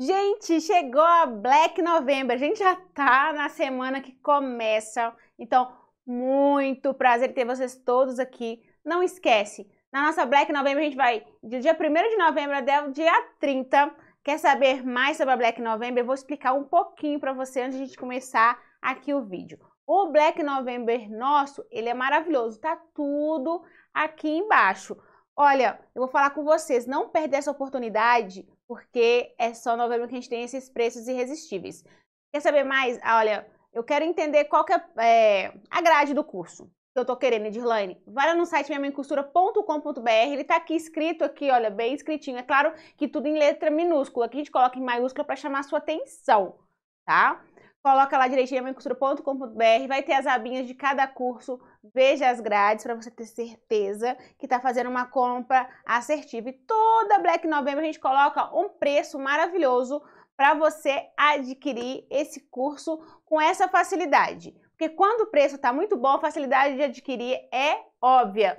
Gente, chegou a Black November. A gente já tá na semana que começa. Então, muito prazer ter vocês todos aqui. Não esquece, na nossa Black November a gente vai do dia 1 de novembro até o dia 30. Quer saber mais sobre a Black November? Eu vou explicar um pouquinho para você antes de a gente começar aqui o vídeo. O Black November nosso, ele é maravilhoso, tá tudo aqui embaixo. Olha, eu vou falar com vocês, não perder essa oportunidade, porque é só novembro que a gente tem esses preços irresistíveis. Quer saber mais? Ah, olha, eu quero entender qual que é, é a grade do curso que eu tô querendo, Edirlane. Vai lá no site minhamãecostura.com.br, ele tá aqui escrito aqui, olha, bem escritinho. É claro que tudo em letra minúscula, Aqui a gente coloca em maiúscula para chamar a sua atenção, tá? Coloca lá direitinho mamicultura.com.br, vai ter as abinhas de cada curso, veja as grades para você ter certeza que está fazendo uma compra assertiva. E toda Black November a gente coloca um preço maravilhoso para você adquirir esse curso com essa facilidade. Porque quando o preço está muito bom, a facilidade de adquirir é óbvia.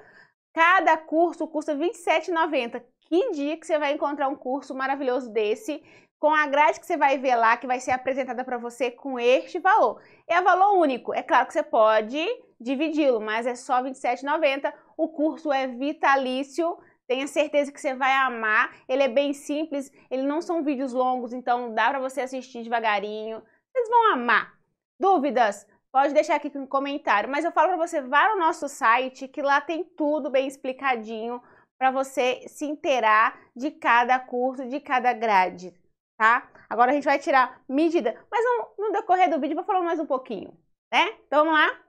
Cada curso custa R$ 27,90. Que dia que você vai encontrar um curso maravilhoso desse com a grade que você vai ver lá, que vai ser apresentada para você com este valor. É valor único, é claro que você pode dividi-lo, mas é só R$ 27,90. O curso é vitalício, tenha certeza que você vai amar. Ele é bem simples, ele não são vídeos longos, então dá para você assistir devagarinho. Vocês vão amar. Dúvidas? Pode deixar aqui no comentário, mas eu falo para você, vá no nosso site que lá tem tudo bem explicadinho para você se inteirar de cada curso, de cada grade tá? Agora a gente vai tirar medida, mas no, no decorrer do vídeo vou falar mais um pouquinho, né? Então vamos lá?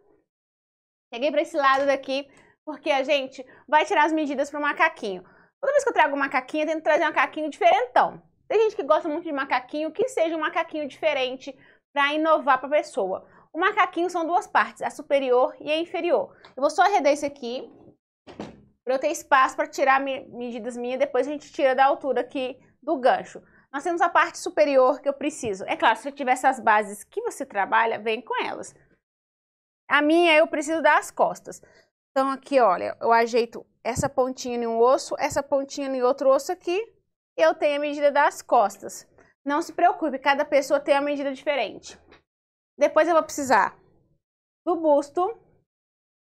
Cheguei para esse lado daqui, porque a gente vai tirar as medidas para o macaquinho. Toda vez que eu trago um macaquinho, eu tento trazer um macaquinho diferentão. Tem gente que gosta muito de macaquinho, que seja um macaquinho diferente para inovar para a pessoa. O macaquinho são duas partes, a superior e a inferior. Eu vou só arredar isso aqui, para eu ter espaço para tirar medidas minhas, depois a gente tira da altura aqui do gancho nós temos a parte superior que eu preciso. É claro, se eu tiver essas bases que você trabalha, vem com elas. A minha eu preciso das costas. Então aqui, olha, eu ajeito essa pontinha em um osso, essa pontinha em outro osso aqui, eu tenho a medida das costas. Não se preocupe, cada pessoa tem uma medida diferente. Depois eu vou precisar do busto,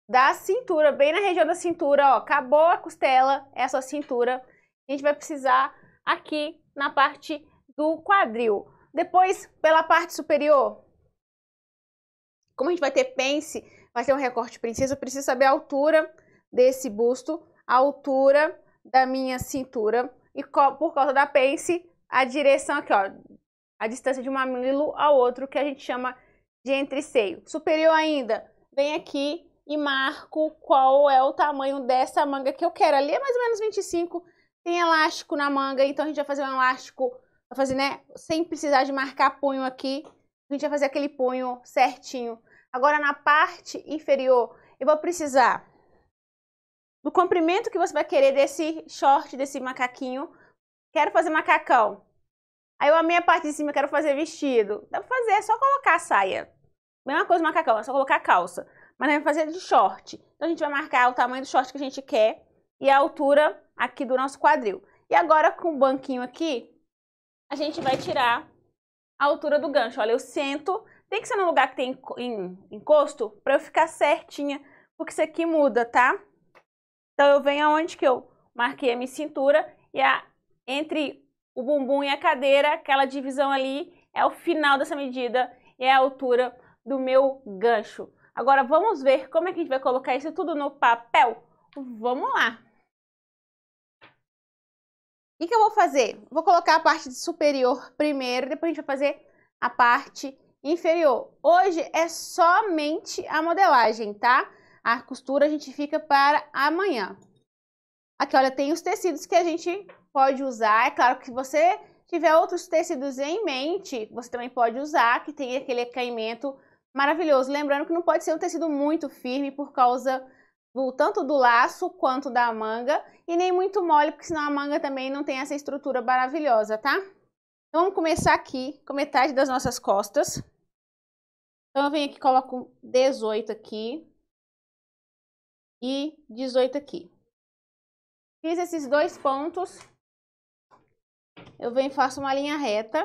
da cintura, bem na região da cintura, ó, acabou a costela, é a sua cintura. A gente vai precisar aqui na parte do quadril. Depois, pela parte superior, como a gente vai ter pence, vai ter um recorte princesa, eu preciso saber a altura desse busto, a altura da minha cintura e por causa da pence, a direção aqui, ó, a distância de um mamilo ao outro, que a gente chama de entreceio. Superior ainda, vem aqui e marco qual é o tamanho dessa manga que eu quero. Ali é mais ou menos 25 tem elástico na manga, então a gente vai fazer um elástico, vai fazer, né, sem precisar de marcar punho aqui, a gente vai fazer aquele punho certinho. Agora, na parte inferior, eu vou precisar do comprimento que você vai querer desse short, desse macaquinho. Quero fazer macacão. Aí eu amei a parte de cima, quero fazer vestido. Dá pra fazer, é só colocar a saia. Mesma coisa macacão, é só colocar a calça. Mas a gente vai fazer de short. Então a gente vai marcar o tamanho do short que a gente quer e a altura aqui do nosso quadril. E agora com o banquinho aqui, a gente vai tirar a altura do gancho. Olha, eu sento, tem que ser num lugar que tem encosto para eu ficar certinha, porque isso aqui muda, tá? Então eu venho aonde que eu marquei a minha cintura e a, entre o bumbum e a cadeira, aquela divisão ali é o final dessa medida e é a altura do meu gancho. Agora vamos ver como é que a gente vai colocar isso tudo no papel? Vamos lá! O que, que eu vou fazer? Vou colocar a parte superior primeiro, depois a gente vai fazer a parte inferior. Hoje é somente a modelagem, tá? A costura a gente fica para amanhã. Aqui, olha, tem os tecidos que a gente pode usar. É claro que se você tiver outros tecidos em mente, você também pode usar, que tem aquele caimento maravilhoso. Lembrando que não pode ser um tecido muito firme por causa tanto do laço quanto da manga, e nem muito mole, porque senão a manga também não tem essa estrutura maravilhosa, tá? Então, vamos começar aqui com metade das nossas costas. Então, eu venho aqui, coloco 18 aqui e 18 aqui. Fiz esses dois pontos, eu venho e faço uma linha reta.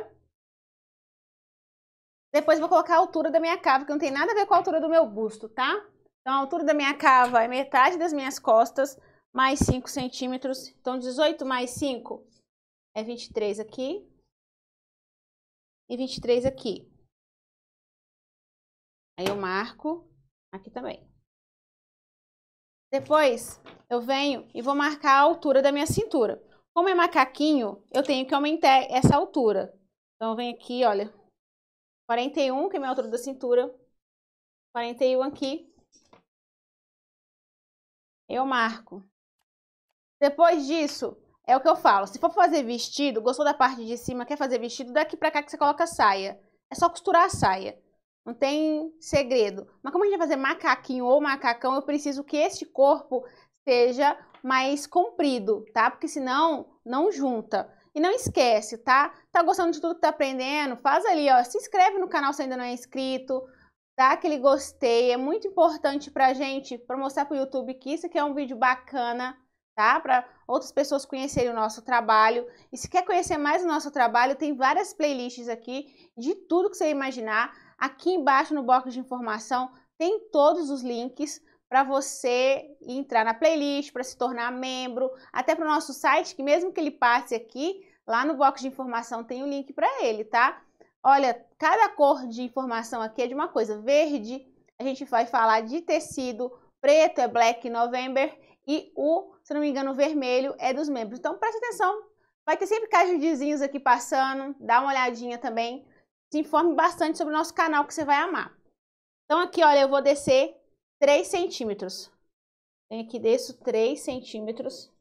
Depois vou colocar a altura da minha cava, que não tem nada a ver com a altura do meu busto, tá? Então, a altura da minha cava é metade das minhas costas, mais 5 centímetros. Então, 18 mais 5 é 23 aqui. E 23 aqui. Aí eu marco aqui também. Depois, eu venho e vou marcar a altura da minha cintura. Como é macaquinho, eu tenho que aumentar essa altura. Então, eu venho aqui, olha. 41, que é a minha altura da cintura. 41 aqui. Eu marco. Depois disso, é o que eu falo. Se for fazer vestido, gostou da parte de cima, quer fazer vestido, daqui pra cá que você coloca saia. É só costurar a saia. Não tem segredo. Mas como a gente vai fazer macaquinho ou macacão, eu preciso que este corpo seja mais comprido, tá? Porque senão não junta. E não esquece, tá? Tá gostando de tudo que tá aprendendo? Faz ali, ó. Se inscreve no canal se ainda não é inscrito dá aquele gostei, é muito importante pra gente, pra mostrar pro YouTube que isso aqui é um vídeo bacana, tá? Pra outras pessoas conhecerem o nosso trabalho. E se quer conhecer mais o nosso trabalho, tem várias playlists aqui de tudo que você imaginar. Aqui embaixo no box de informação tem todos os links para você entrar na playlist, para se tornar membro, até para o nosso site, que mesmo que ele passe aqui, lá no box de informação tem o um link para ele, tá? Olha, cada cor de informação aqui é de uma coisa. Verde, a gente vai falar de tecido, preto é Black November e o, se não me engano, vermelho é dos membros. Então preste atenção, vai ter sempre cajudizinhos aqui passando, dá uma olhadinha também. Se informe bastante sobre o nosso canal que você vai amar. Então aqui, olha, eu vou descer 3 centímetros. Venho aqui, desço 3 centímetros.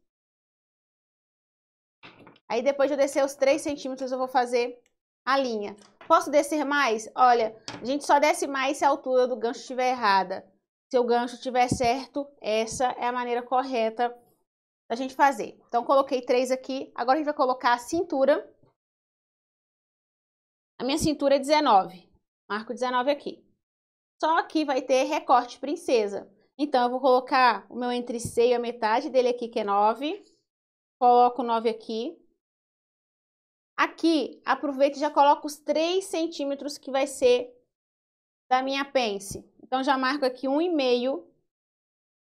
Aí depois de eu descer os 3 centímetros, eu vou fazer a linha. Posso descer mais? Olha, a gente só desce mais se a altura do gancho estiver errada. Se o gancho estiver certo, essa é a maneira correta da gente fazer. Então, coloquei três aqui. Agora, a gente vai colocar a cintura. A minha cintura é 19. Marco 19 aqui. Só que vai ter recorte princesa. Então, eu vou colocar o meu seio, a metade dele aqui, que é 9. Coloco 9 aqui. Aqui, aproveita e já coloco os 3 centímetros que vai ser da minha pence. Então, já marco aqui um e meio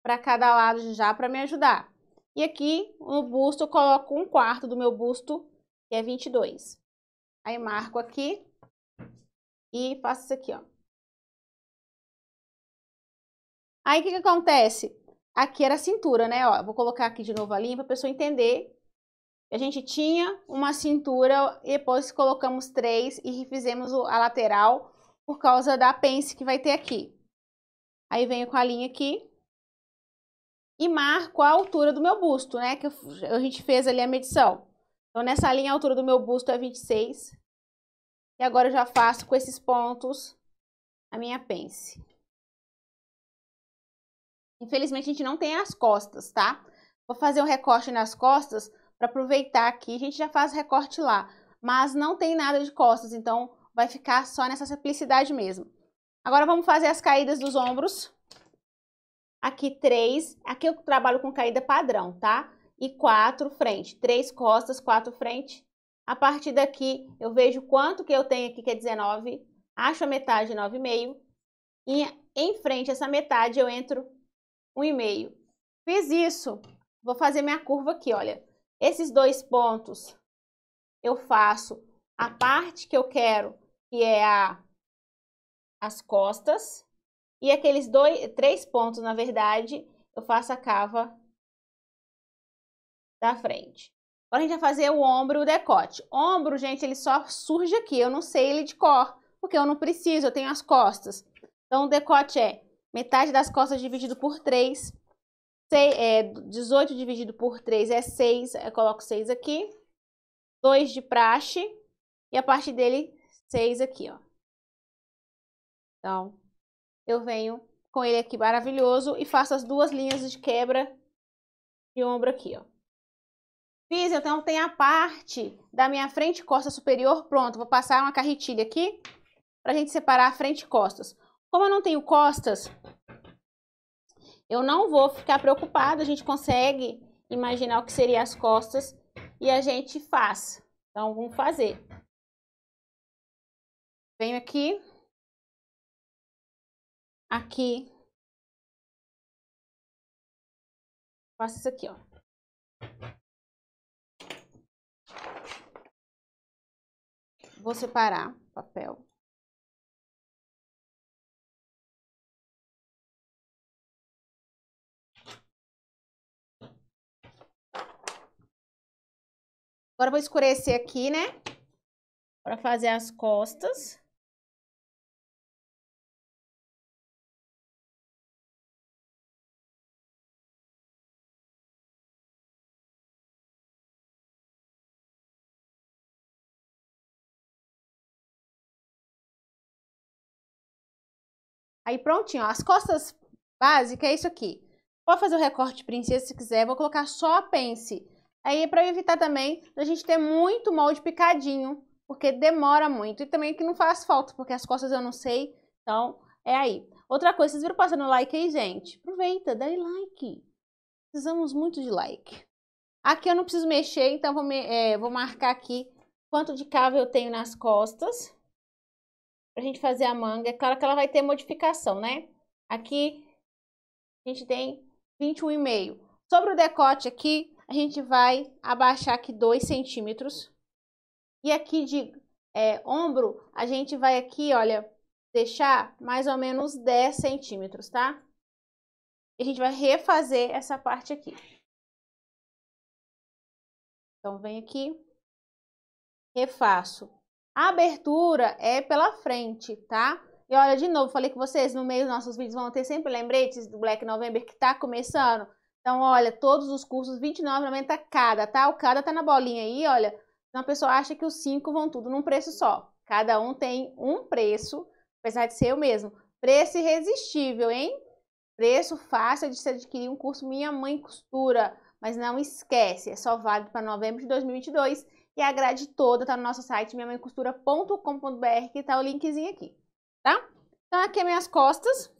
para cada lado já para me ajudar. E aqui, no busto, eu coloco um quarto do meu busto, que é 22. Aí, marco aqui e faço isso aqui, ó. Aí, o que, que acontece? Aqui era a cintura, né? Ó, vou colocar aqui de novo a linha para a pessoa entender a gente tinha uma cintura, e depois colocamos três e fizemos a lateral por causa da pence que vai ter aqui. Aí venho com a linha aqui e marco a altura do meu busto, né? Que a gente fez ali a medição. Então, nessa linha, a altura do meu busto é 26. E agora eu já faço com esses pontos a minha pence. Infelizmente, a gente não tem as costas, tá? Vou fazer um recorte nas costas para aproveitar aqui, a gente já faz recorte lá, mas não tem nada de costas, então vai ficar só nessa simplicidade mesmo. Agora vamos fazer as caídas dos ombros. Aqui três, aqui eu trabalho com caída padrão, tá? E quatro frente, três costas, quatro frente. A partir daqui eu vejo quanto que eu tenho aqui, que é 19, acho a metade, 9,5. E em frente essa metade eu entro 1,5. Fiz isso, vou fazer minha curva aqui, olha. Esses dois pontos eu faço a parte que eu quero, que é a, as costas, e aqueles dois, três pontos, na verdade, eu faço a cava da frente. Agora a gente vai fazer o ombro e o decote. Ombro, gente, ele só surge aqui, eu não sei ele de cor, porque eu não preciso, eu tenho as costas. Então o decote é metade das costas dividido por três 6, é, 18 dividido por 3 é 6, eu coloco 6 aqui. 2 de praxe e a parte dele 6 aqui, ó. Então, eu venho com ele aqui maravilhoso e faço as duas linhas de quebra de ombro aqui, ó. Fiz, então tem a parte da minha frente costa superior pronto. Vou passar uma carretilha aqui pra gente separar a frente e costas. Como eu não tenho costas, eu não vou ficar preocupada, a gente consegue imaginar o que seriam as costas e a gente faz. Então, vamos fazer. Venho aqui. Aqui. Faço isso aqui, ó. Vou separar o papel. Agora vou escurecer aqui, né? Para fazer as costas. Aí prontinho, ó. as costas básicas é isso aqui. Pode fazer o recorte princesa se quiser, vou colocar só a pence. Aí é para evitar também a gente ter muito molde picadinho, porque demora muito. E também que não faz falta, porque as costas eu não sei. Então, é aí. Outra coisa, vocês viram passando like aí, gente? Aproveita, dá like. Precisamos muito de like. Aqui eu não preciso mexer, então vou, me, é, vou marcar aqui quanto de cava eu tenho nas costas. Pra gente fazer a manga. É claro que ela vai ter modificação, né? Aqui a gente tem 21,5. Sobre o decote aqui, a gente vai abaixar aqui 2 centímetros. E aqui de é, ombro, a gente vai aqui, olha, deixar mais ou menos 10 centímetros, tá? E a gente vai refazer essa parte aqui. Então, vem aqui, refaço. A abertura é pela frente, tá? E olha, de novo, falei com vocês, no meio dos nossos vídeos vão ter sempre lembretes do Black November que tá começando. Então, olha, todos os cursos, R$29,90 cada, tá? O cada tá na bolinha aí, olha. Então, a pessoa acha que os cinco vão tudo num preço só. Cada um tem um preço, apesar de ser o mesmo. Preço irresistível, hein? Preço fácil de se adquirir um curso Minha Mãe Costura. Mas não esquece, é só válido para novembro de 2022. E a grade toda tá no nosso site minhamãecostura.com.br, que tá o linkzinho aqui, tá? Então, aqui é minhas costas.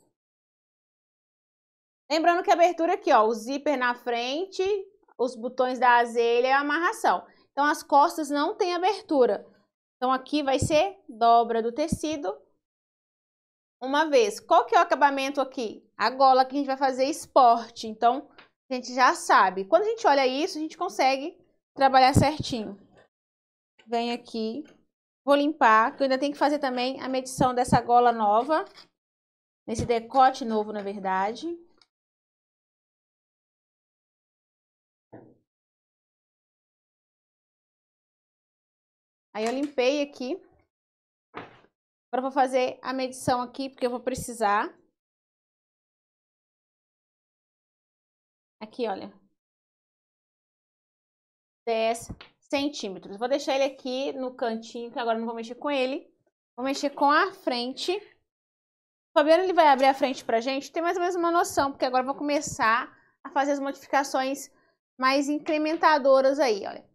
Lembrando que a abertura aqui, ó, o zíper na frente, os botões da azelha e a amarração. Então, as costas não têm abertura. Então, aqui vai ser dobra do tecido uma vez. Qual que é o acabamento aqui? A gola que a gente vai fazer esporte. Então, a gente já sabe. Quando a gente olha isso, a gente consegue trabalhar certinho. Vem aqui. Vou limpar, que eu ainda tenho que fazer também a medição dessa gola nova. Nesse decote novo, na verdade. Aí eu limpei aqui. Agora vou fazer a medição aqui, porque eu vou precisar. Aqui, olha. 10 centímetros. Vou deixar ele aqui no cantinho, que agora não vou mexer com ele. Vou mexer com a frente. O Fabiano ele vai abrir a frente pra gente, tem mais ou menos uma noção, porque agora eu vou começar a fazer as modificações mais incrementadoras aí, olha.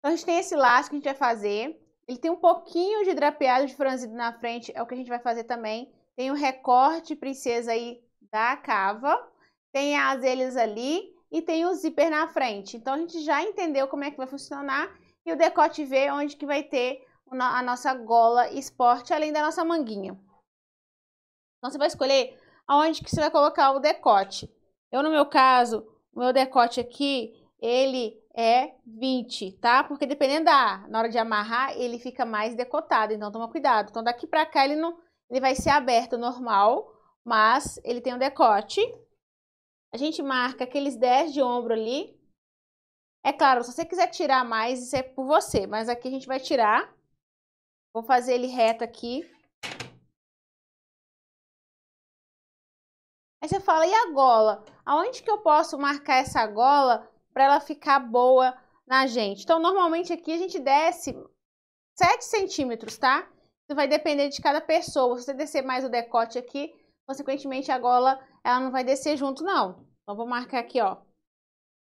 Então a gente tem esse laço que a gente vai fazer. Ele tem um pouquinho de drapeado de franzido na frente, é o que a gente vai fazer também. Tem o um recorte princesa aí da cava, tem as elhas ali e tem o zíper na frente. Então a gente já entendeu como é que vai funcionar e o decote vê onde que vai ter a nossa gola esporte, além da nossa manguinha. Então você vai escolher aonde que você vai colocar o decote. Eu no meu caso, o meu decote aqui, ele é 20, tá? Porque dependendo da na hora de amarrar, ele fica mais decotado, então toma cuidado. Então daqui pra cá ele não ele vai ser aberto normal, mas ele tem um decote. A gente marca aqueles 10 de ombro ali. É claro, se você quiser tirar mais, isso é por você, mas aqui a gente vai tirar. Vou fazer ele reto aqui. Aí você fala, e a gola? Aonde que eu posso marcar essa gola para ela ficar boa na gente. Então, normalmente aqui a gente desce 7 centímetros, tá? Isso então, vai depender de cada pessoa. Se você descer mais o decote aqui, consequentemente a gola ela não vai descer junto, não. Então, vou marcar aqui, ó,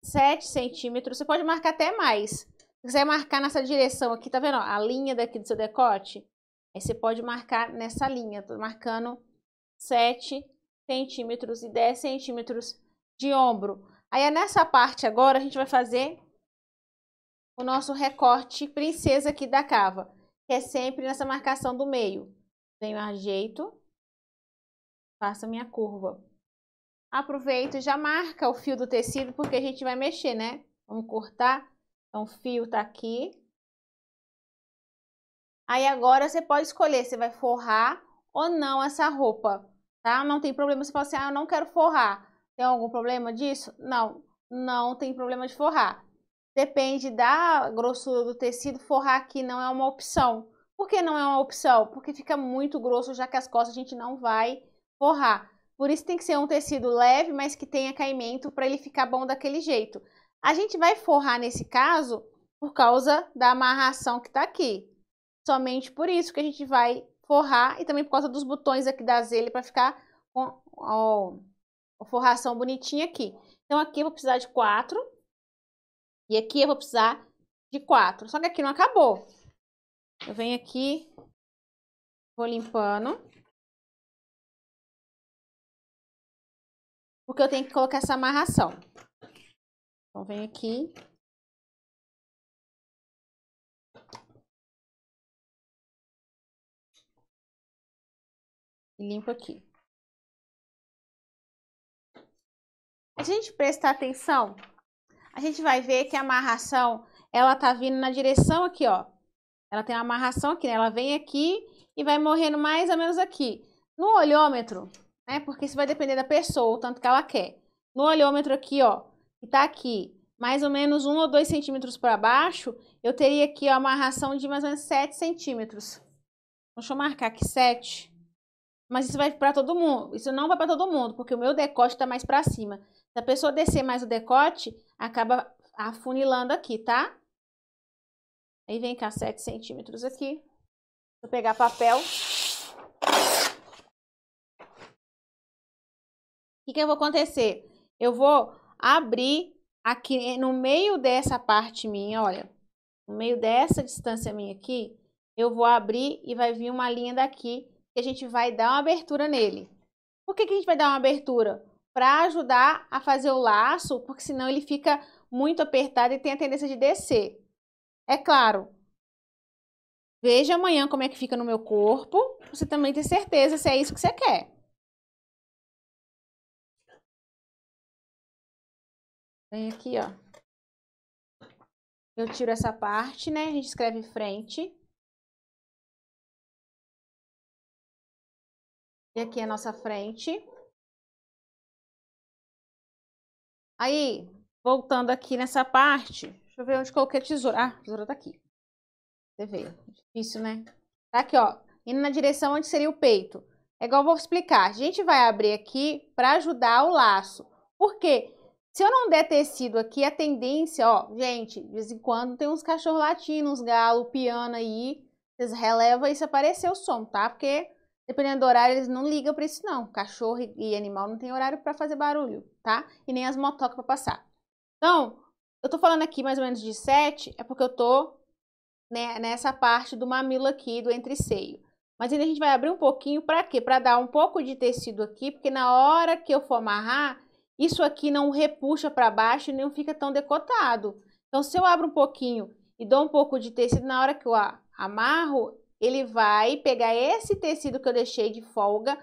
7 centímetros. Você pode marcar até mais. Se quiser marcar nessa direção aqui, tá vendo? Ó, a linha daqui do seu decote, aí você pode marcar nessa linha. Tô marcando 7 centímetros e 10 centímetros de ombro. Aí, é nessa parte agora, a gente vai fazer o nosso recorte princesa aqui da cava, que é sempre nessa marcação do meio. Venho, ajeito, faço minha curva. Aproveito e já marca o fio do tecido, porque a gente vai mexer, né? Vamos cortar. Então, o fio tá aqui. Aí, agora, você pode escolher se vai forrar ou não essa roupa, tá? Não tem problema, você pode assim, ah, eu não quero forrar. Tem algum problema disso? Não, não tem problema de forrar. Depende da grossura do tecido, forrar aqui não é uma opção. Por que não é uma opção? Porque fica muito grosso, já que as costas a gente não vai forrar. Por isso tem que ser um tecido leve, mas que tenha caimento para ele ficar bom daquele jeito. A gente vai forrar nesse caso por causa da amarração que está aqui. Somente por isso que a gente vai forrar e também por causa dos botões aqui da zelha para ficar com... Oh uma forração bonitinha aqui. Então, aqui eu vou precisar de quatro. E aqui eu vou precisar de quatro. Só que aqui não acabou. Eu venho aqui, vou limpando. Porque eu tenho que colocar essa amarração. Então, venho aqui. E limpo aqui. a gente prestar atenção, a gente vai ver que a amarração, ela tá vindo na direção aqui, ó. Ela tem uma amarração aqui, né? Ela vem aqui e vai morrendo mais ou menos aqui. No olhômetro, né? Porque isso vai depender da pessoa, o tanto que ela quer. No olhômetro aqui, ó, que tá aqui, mais ou menos um ou dois centímetros para baixo, eu teria aqui ó, amarração de mais ou menos sete centímetros. Deixa eu marcar aqui sete. Mas isso vai para todo mundo. Isso não vai para todo mundo, porque o meu decote tá mais para cima. Se a pessoa descer mais o decote, acaba afunilando aqui, tá? Aí vem cá 7 centímetros aqui. Vou pegar papel. O que, que eu vou acontecer? Eu vou abrir aqui no meio dessa parte minha, olha. No meio dessa distância minha aqui, eu vou abrir e vai vir uma linha daqui que a gente vai dar uma abertura nele. Por que, que a gente vai dar uma abertura? para ajudar a fazer o laço, porque senão ele fica muito apertado e tem a tendência de descer. É claro, veja amanhã como é que fica no meu corpo, você também tem certeza se é isso que você quer. Vem aqui, ó. Eu tiro essa parte, né? A gente escreve frente. E aqui é a nossa frente. Aí, voltando aqui nessa parte, deixa eu ver onde coloquei a tesoura. Ah, a tesoura tá aqui. Você vê, difícil, né? Tá aqui, ó, indo na direção onde seria o peito. É igual eu vou explicar. A gente vai abrir aqui para ajudar o laço. Por quê? Se eu não der tecido aqui, a tendência, ó, gente, de vez em quando tem uns cachorros latinos, uns galo, piano aí. Vocês relevam e se aparecer o som, tá? Porque dependendo do horário, eles não ligam para isso não. Cachorro e animal não tem horário para fazer barulho tá? E nem as motocas para passar. Então, eu tô falando aqui mais ou menos de 7, é porque eu tô né, nessa parte do mamilo aqui, do entreceio. Mas ainda a gente vai abrir um pouquinho para quê? Para dar um pouco de tecido aqui, porque na hora que eu for amarrar, isso aqui não repuxa para baixo e não fica tão decotado. Então, se eu abro um pouquinho e dou um pouco de tecido, na hora que eu amarro, ele vai pegar esse tecido que eu deixei de folga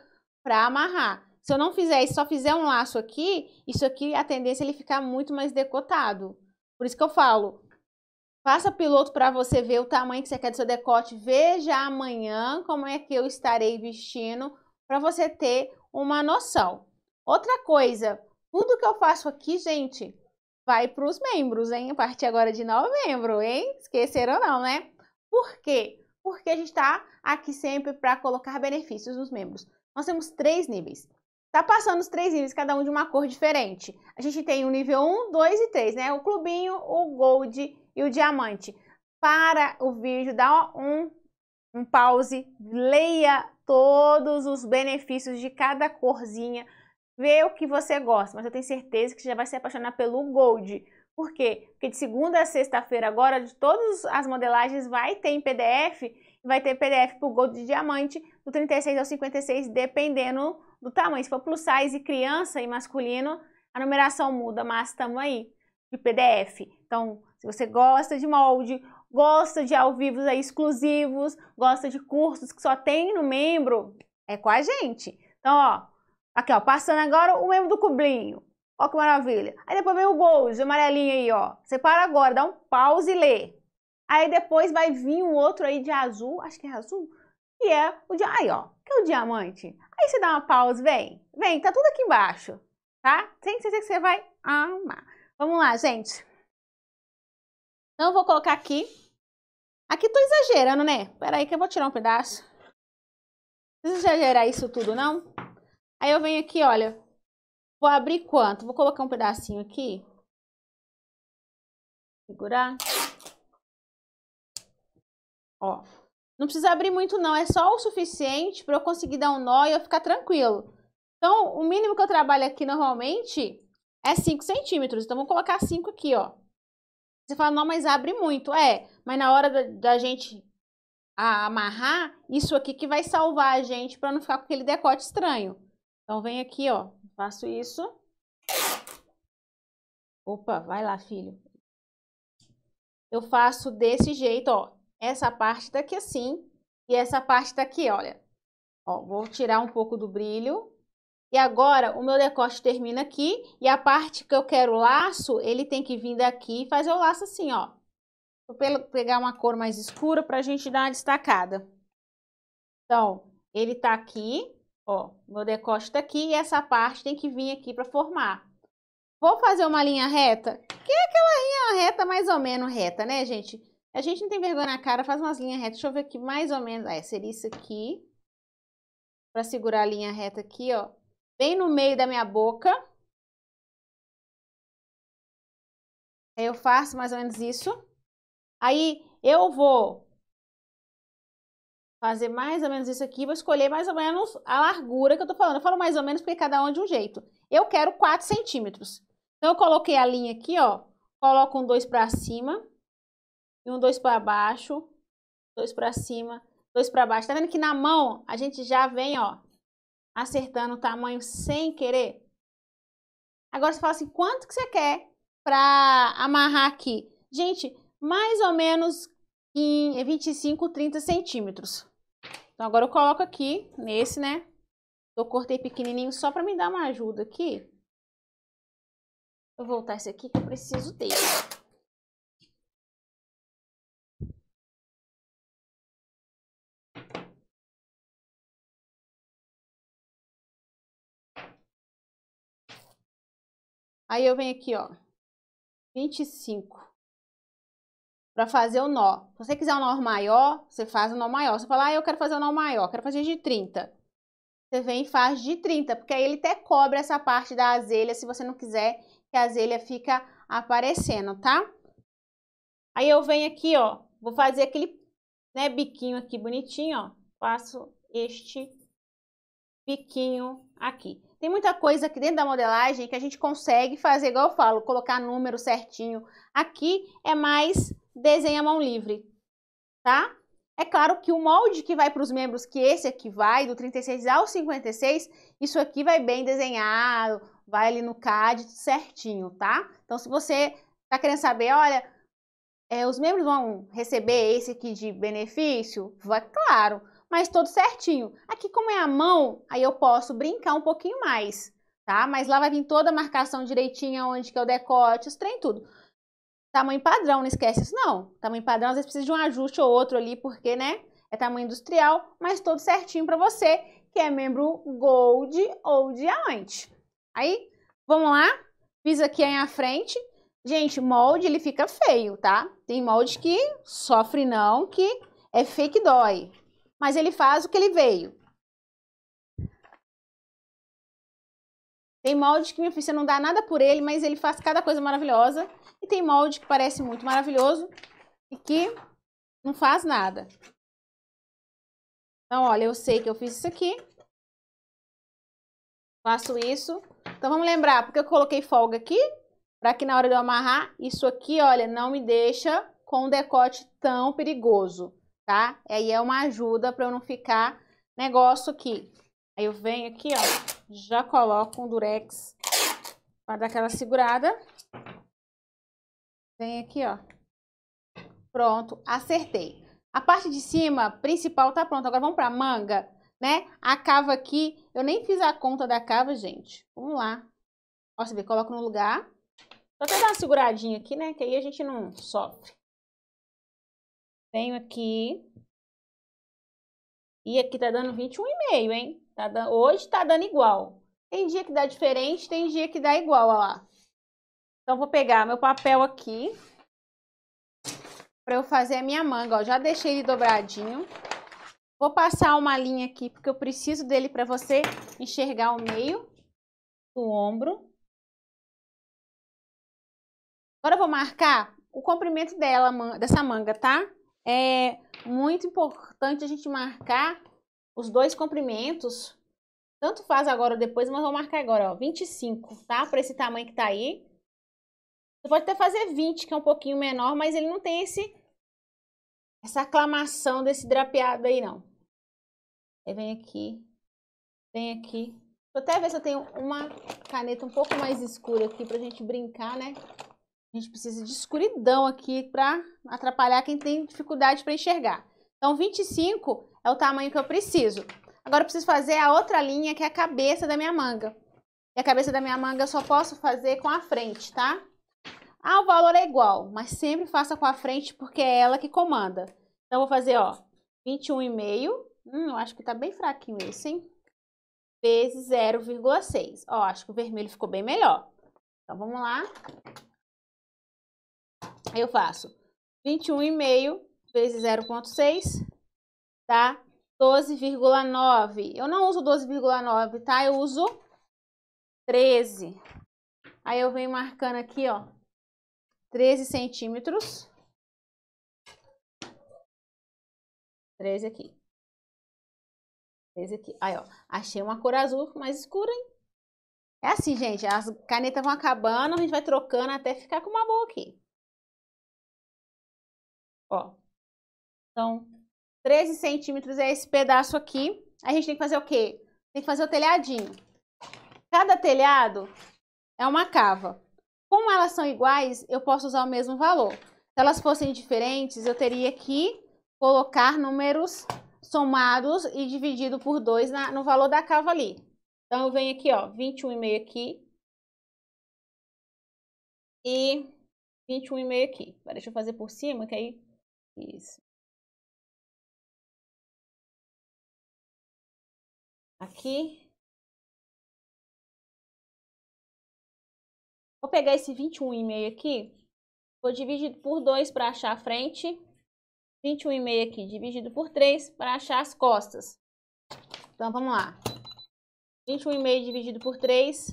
para amarrar. Se eu não fizer isso, só fizer um laço aqui, isso aqui, a tendência é ele ficar muito mais decotado. Por isso que eu falo, faça piloto para você ver o tamanho que você quer do seu decote. Veja amanhã como é que eu estarei vestindo para você ter uma noção. Outra coisa, tudo que eu faço aqui, gente, vai para os membros, hein? A partir agora de novembro, hein? Esqueceram não, né? Por quê? Porque a gente está aqui sempre para colocar benefícios nos membros. Nós temos três níveis. Tá passando os três níveis, cada um de uma cor diferente. A gente tem o nível 1, 2 e 3, né? O clubinho, o gold e o diamante. Para o vídeo, dá um, um pause, leia todos os benefícios de cada corzinha, vê o que você gosta, mas eu tenho certeza que você já vai se apaixonar pelo gold. Por quê? Porque de segunda a sexta-feira agora, de todas as modelagens, vai ter em PDF, vai ter PDF para o gold de diamante, do 36 ao 56, dependendo do tamanho. Se for plus size criança e masculino, a numeração muda, mas estamos aí, de PDF. Então, se você gosta de molde, gosta de ao vivo aí, exclusivos, gosta de cursos que só tem no membro, é com a gente. Então, ó, aqui ó, passando agora o membro do cublinho. Ó que maravilha. Aí depois vem o gold, o amarelinho aí, ó. Você para agora, dá um pause e lê. Aí depois vai vir um outro aí de azul, acho que é azul, que é o de aí, ó, que é o diamante. Aí você dá uma pausa, vem, vem, tá tudo aqui embaixo, tá? Tem certeza que você vai amar. Vamos lá, gente. Então eu vou colocar aqui. Aqui tô exagerando, né? Pera aí que eu vou tirar um pedaço. Não precisa exagerar isso tudo, não. Aí eu venho aqui, olha. Vou abrir quanto? Vou colocar um pedacinho aqui. Segurar. Ó. Não precisa abrir muito não, é só o suficiente para eu conseguir dar um nó e eu ficar tranquilo. Então, o mínimo que eu trabalho aqui normalmente é 5 centímetros. Então, vou colocar 5 aqui, ó. Você fala, não, mas abre muito. É, mas na hora da, da gente amarrar, isso aqui que vai salvar a gente para não ficar com aquele decote estranho. Então, vem aqui, ó. Faço isso. Opa, vai lá, filho. Eu faço desse jeito, ó essa parte daqui assim e essa parte daqui, olha. Ó, vou tirar um pouco do brilho. E agora, o meu decote termina aqui e a parte que eu quero laço, ele tem que vir daqui e fazer o laço assim, ó. Vou pegar uma cor mais escura pra gente dar uma destacada. Então, ele tá aqui, ó, meu decote tá aqui e essa parte tem que vir aqui pra formar. Vou fazer uma linha reta, que é aquela linha reta mais ou menos reta, né, gente? A gente não tem vergonha na cara, faz umas linhas retas. Deixa eu ver aqui mais ou menos. É, seria isso aqui. Pra segurar a linha reta aqui, ó. Bem no meio da minha boca. Aí eu faço mais ou menos isso. Aí eu vou fazer mais ou menos isso aqui, vou escolher mais ou menos a largura que eu tô falando. Eu falo mais ou menos porque cada um é de um jeito. Eu quero 4 centímetros. Então, eu coloquei a linha aqui, ó. Coloco um 2 pra cima e um dois para baixo, dois para cima, dois para baixo. Tá vendo que na mão a gente já vem, ó, acertando o tamanho sem querer? Agora você fala assim, quanto que você quer para amarrar aqui? Gente, mais ou menos em 25, é 30 centímetros. Então agora eu coloco aqui, nesse, né? Eu cortei pequenininho só para me dar uma ajuda aqui. Eu vou voltar esse aqui que eu preciso dele. Aí eu venho aqui, ó, 25 para fazer o nó. Se você quiser um nó maior, você faz o um nó maior. Você fala, ah, eu quero fazer um nó maior, quero fazer de 30. Você vem e faz de 30, porque aí ele até cobre essa parte da azelha, se você não quiser que a azelha fica aparecendo, tá? Aí eu venho aqui, ó, vou fazer aquele né, biquinho aqui bonitinho, ó. Faço este biquinho aqui. Tem muita coisa aqui dentro da modelagem que a gente consegue fazer, igual eu falo, colocar número certinho. Aqui é mais desenho à mão livre, tá? É claro que o molde que vai para os membros, que esse aqui vai, do 36 ao 56, isso aqui vai bem desenhado, vai ali no CAD certinho, tá? Então, se você tá querendo saber, olha, é, os membros vão receber esse aqui de benefício? Vai, claro mas todo certinho. Aqui como é a mão, aí eu posso brincar um pouquinho mais, tá? Mas lá vai vir toda a marcação direitinha, onde que é o decote, os trem tudo. Tamanho padrão, não esquece isso não. Tamanho padrão, às vezes precisa de um ajuste ou outro ali, porque, né, é tamanho industrial, mas todo certinho para você que é membro Gold ou Diamante. Aí, vamos lá, fiz aqui aí a frente. Gente, molde ele fica feio, tá? Tem molde que sofre não, que é fake dói mas ele faz o que ele veio. Tem molde que minha filha não dá nada por ele, mas ele faz cada coisa maravilhosa. E tem molde que parece muito maravilhoso e que não faz nada. Então, olha, eu sei que eu fiz isso aqui. Faço isso. Então, vamos lembrar, porque eu coloquei folga aqui, para que na hora de eu amarrar, isso aqui, olha, não me deixa com um decote tão perigoso tá? Aí é uma ajuda para eu não ficar negócio aqui. Aí eu venho aqui, ó, já coloco um durex para dar aquela segurada. Vem aqui, ó. Pronto, acertei. A parte de cima principal tá pronta. Agora vamos para manga, né? A cava aqui, eu nem fiz a conta da cava, gente. Vamos lá. Ó, você vê, coloco no lugar. Só até dar uma seguradinha aqui, né? Que aí a gente não sofre. Venho aqui. E aqui tá dando 21,5, hein? Tá dando, hoje tá dando igual. Tem dia que dá diferente, tem dia que dá igual, ó lá. Então, vou pegar meu papel aqui para eu fazer a minha manga, ó. Já deixei ele dobradinho. Vou passar uma linha aqui, porque eu preciso dele para você enxergar o meio do ombro. Agora eu vou marcar o comprimento dela, dessa manga, tá? é muito importante a gente marcar os dois comprimentos. Tanto faz agora ou depois, mas vou marcar agora, ó, 25, tá? Para esse tamanho que tá aí. Você pode até fazer 20, que é um pouquinho menor, mas ele não tem esse essa aclamação desse drapeado aí, não. Aí vem aqui, vem aqui. Vou até ver se eu tenho uma caneta um pouco mais escura aqui pra gente brincar, né? A gente precisa de escuridão aqui para atrapalhar quem tem dificuldade para enxergar. Então, 25 é o tamanho que eu preciso. Agora, eu preciso fazer a outra linha, que é a cabeça da minha manga. E a cabeça da minha manga eu só posso fazer com a frente, tá? Ah, o valor é igual, mas sempre faça com a frente, porque é ela que comanda. Então, eu vou fazer, ó, 21,5. Hum, eu acho que tá bem fraquinho esse, hein? Vezes 0,6. Ó, acho que o vermelho ficou bem melhor. Então, vamos lá eu faço 21,5 vezes 0,6 tá? 12,9. Eu não uso 12,9, tá? Eu uso 13. Aí eu venho marcando aqui, ó, 13 centímetros. 13 aqui. 13 aqui. Aí, ó, achei uma cor azul mais escura, hein? É assim, gente, as canetas vão acabando, a gente vai trocando até ficar com uma boa aqui. Ó. Então, 13 centímetros é esse pedaço aqui. A gente tem que fazer o quê? Tem que fazer o telhadinho. Cada telhado é uma cava. Como elas são iguais, eu posso usar o mesmo valor. Se elas fossem diferentes, eu teria que colocar números somados e dividido por 2 no valor da cava ali. Então, eu venho aqui, ó, 21,5 aqui. E 21,5 aqui. Agora, deixa eu fazer por cima, que aí isso. Aqui. Vou pegar esse 21,5 aqui. Vou dividir por 2 para achar a frente. 21,5 aqui, dividido por 3 para achar as costas. Então, vamos lá. 21,5 dividido por 3,